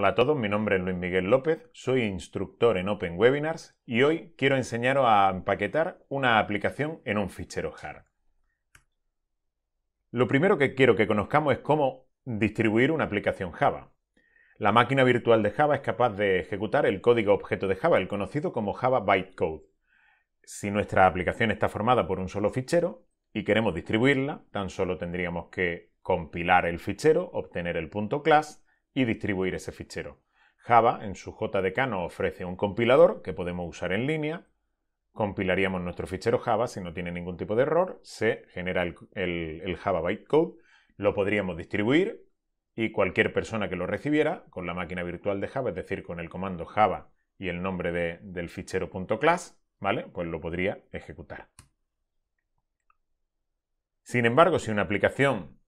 Hola a todos, mi nombre es Luis Miguel López, soy instructor en Open Webinars y hoy quiero enseñaros a empaquetar una aplicación en un fichero JAR. Lo primero que quiero que conozcamos es cómo distribuir una aplicación Java. La máquina virtual de Java es capaz de ejecutar el código objeto de Java, el conocido como Java bytecode. Si nuestra aplicación está formada por un solo fichero y queremos distribuirla, tan solo tendríamos que compilar el fichero, obtener el punto class, y distribuir ese fichero. Java en su JDK nos ofrece un compilador que podemos usar en línea. Compilaríamos nuestro fichero Java si no tiene ningún tipo de error. Se genera el, Java bytecode, lo podríamos distribuir y cualquier persona que lo recibiera con la máquina virtual de Java, es decir, con el comando Java y el nombre de, del fichero.class, ¿vale? Pues lo podría ejecutar. Sin embargo, si una aplicación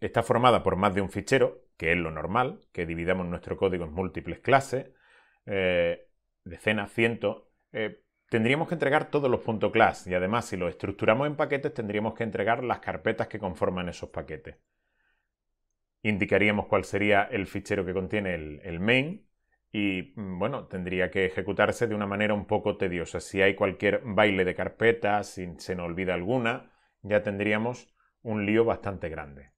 está formada por más de un fichero, que es lo normal, que dividamos nuestro código en múltiples clases, eh, decenas, cientos, eh, tendríamos que entregar todos los punto .class y además si los estructuramos en paquetes tendríamos que entregar las carpetas que conforman esos paquetes. Indicaríamos cuál sería el fichero que contiene el, el main y mm, bueno, tendría que ejecutarse de una manera un poco tediosa. Si hay cualquier baile de carpetas, si se nos olvida alguna, ya tendríamos un lío bastante grande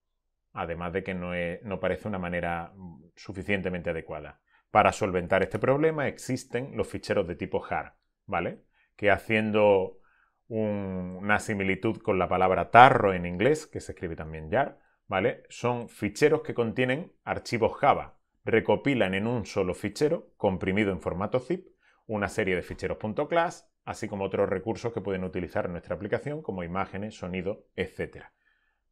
además de que no, parece una manera mm, suficientemente adecuada. Para solventar este problema existen los ficheros de tipo jar, ¿vale? Que haciendo una similitud con la palabra tarro en inglés, que se escribe también jar, ¿vale? Son ficheros que contienen archivos Java. Recopilan en un solo fichero, comprimido en formato zip, una serie de ficheros .class, así como otros recursos que pueden utilizar en nuestra aplicación, como imágenes, sonido, etc.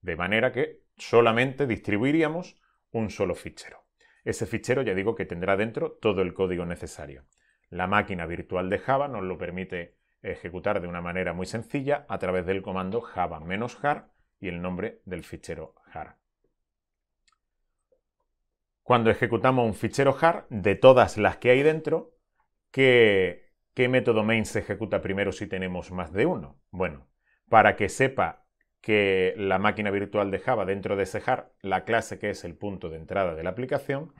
De manera que solamente distribuiríamos un solo fichero. Ese fichero ya digo que tendrá dentro todo el código necesario. La máquina virtual de Java nos lo permite ejecutar de una manera muy sencilla a través del comando java-jar y el nombre del fichero jar. Cuando ejecutamos un fichero jar, de todas las que hay dentro, ¿qué, qué método main se ejecuta primero si tenemos más de uno? Bueno, para que sepa que la máquina virtual dejaba dentro de ese jar la clase que es el punto de entrada de la aplicación,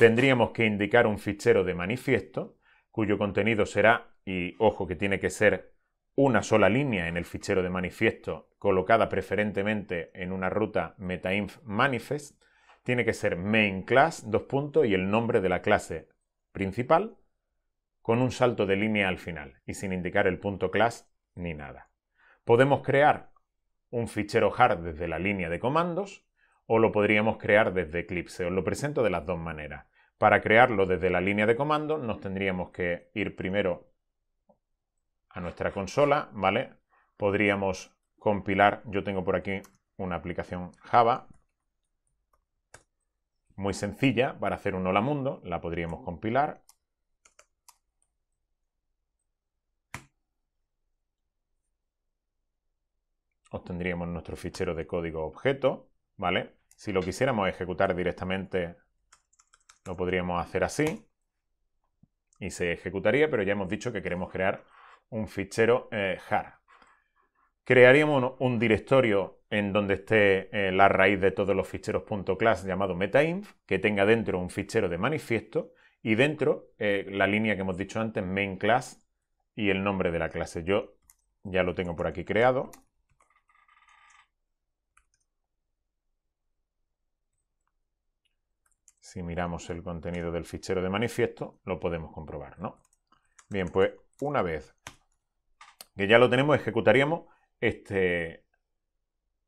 tendríamos que indicar un fichero de manifiesto cuyo contenido será, y ojo que tiene que ser una sola línea en el fichero de manifiesto colocada preferentemente en una ruta meta-inf manifest, tiene que ser main class, dos puntos, y el nombre de la clase principal con un salto de línea al final y sin indicar el punto class ni nada. Podemos crear un fichero hard desde la línea de comandos o lo podríamos crear desde Eclipse. Os lo presento de las dos maneras. Para crearlo desde la línea de comandos nos tendríamos que ir primero a nuestra consola, ¿vale? Podríamos compilar, yo tengo por aquí una aplicación Java muy sencilla para hacer un hola mundo, la podríamos compilar obtendríamos nuestro fichero de código objeto, ¿vale? Si lo quisiéramos ejecutar directamente, lo podríamos hacer así y se ejecutaría, pero ya hemos dicho que queremos crear un fichero eh, jar. Crearíamos un, directorio en donde esté eh, la raíz de todos los ficheros.class llamado metainf, que tenga dentro un fichero de manifiesto y dentro eh, la línea que hemos dicho antes, main class y el nombre de la clase. Yo ya lo tengo por aquí creado, Si miramos el contenido del fichero de manifiesto, lo podemos comprobar, ¿no? Bien, pues una vez que ya lo tenemos, ejecutaríamos este,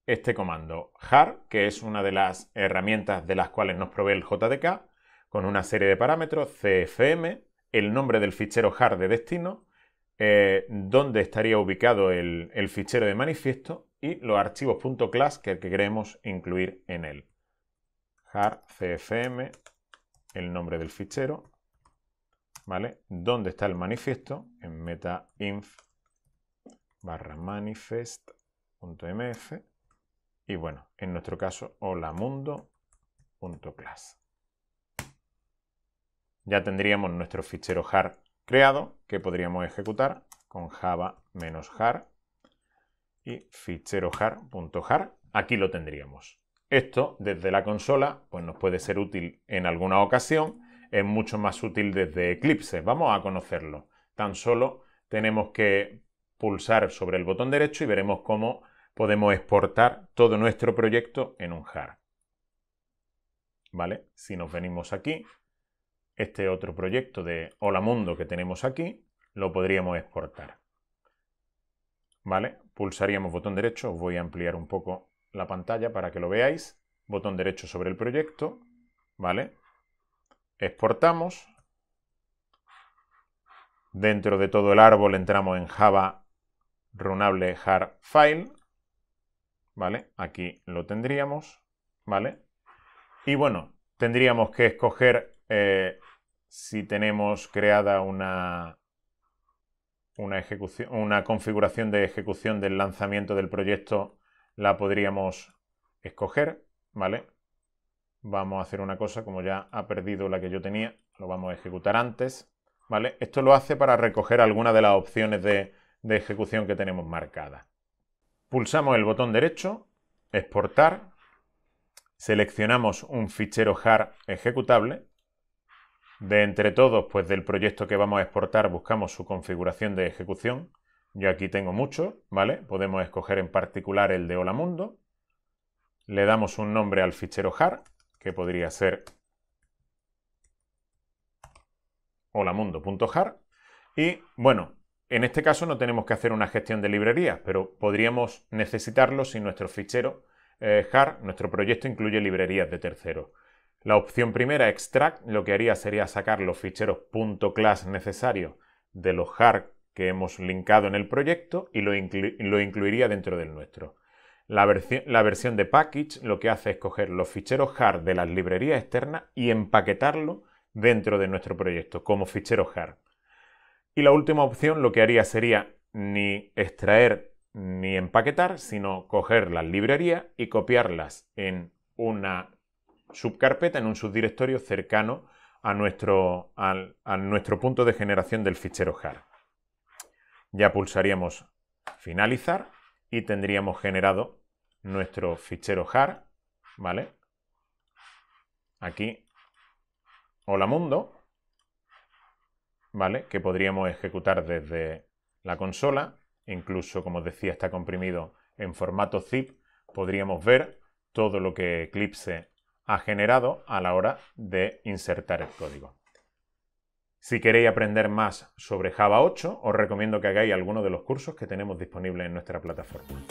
este comando jar, que es una de las herramientas de las cuales nos provee el JDK, con una serie de parámetros, CFM, el nombre del fichero jar de destino, eh, dónde estaría ubicado el, el, fichero de manifiesto y los archivos .class que queremos incluir en él jar cfm, el nombre del fichero, ¿vale? ¿Dónde está el manifiesto? En inf barra manifest.mf y bueno, en nuestro caso, hola holamundo.class. Ya tendríamos nuestro fichero jar creado que podríamos ejecutar con java-jar y fichero jar.jar. Aquí lo tendríamos. Esto desde la consola pues nos puede ser útil en alguna ocasión, es mucho más útil desde Eclipse, vamos a conocerlo. Tan solo tenemos que pulsar sobre el botón derecho y veremos cómo podemos exportar todo nuestro proyecto en un JAR. ¿Vale? Si nos venimos aquí, este otro proyecto de Hola Mundo que tenemos aquí, lo podríamos exportar. ¿Vale? Pulsaríamos botón derecho, os voy a ampliar un poco la pantalla para que lo veáis. Botón derecho sobre el proyecto, ¿vale? Exportamos. Dentro de todo el árbol entramos en Java Runable Hard File, ¿vale? Aquí lo tendríamos, ¿vale? Y bueno, tendríamos que escoger eh, si tenemos creada una, una, ejecución, una configuración de ejecución del lanzamiento del proyecto la podríamos escoger, ¿vale? Vamos a hacer una cosa, como ya ha perdido la que yo tenía, lo vamos a ejecutar antes, ¿vale? Esto lo hace para recoger alguna de las opciones de, ejecución que tenemos marcadas. Pulsamos el botón derecho, exportar, seleccionamos un fichero jar ejecutable, de entre todos, pues del proyecto que vamos a exportar buscamos su configuración de ejecución, yo aquí tengo muchos, ¿vale? Podemos escoger en particular el de Hola Mundo. Le damos un nombre al fichero jar, que podría ser holamundo.jar. Y bueno, en este caso no tenemos que hacer una gestión de librerías, pero podríamos necesitarlo si nuestro fichero eh, jar, nuestro proyecto incluye librerías de terceros. La opción primera, extract, lo que haría sería sacar los ficheros .class necesarios de los jar hemos linkado en el proyecto y lo, incluiría dentro del nuestro. La, la versión de package lo que hace es coger los ficheros hard de las librerías externas y empaquetarlo dentro de nuestro proyecto como fichero hard. Y la última opción lo que haría sería ni extraer ni empaquetar, sino coger las librerías y copiarlas en una subcarpeta, en un subdirectorio cercano a nuestro, a nuestro punto de generación del fichero hard ya pulsaríamos finalizar y tendríamos generado nuestro fichero jar, ¿vale? Aquí, hola mundo, ¿vale? Que podríamos ejecutar desde la consola, incluso, como os decía, está comprimido en formato zip, podríamos ver todo lo que Eclipse ha generado a la hora de insertar el código. Si queréis aprender más sobre Java 8, os recomiendo que hagáis alguno de los cursos que tenemos disponibles en nuestra plataforma.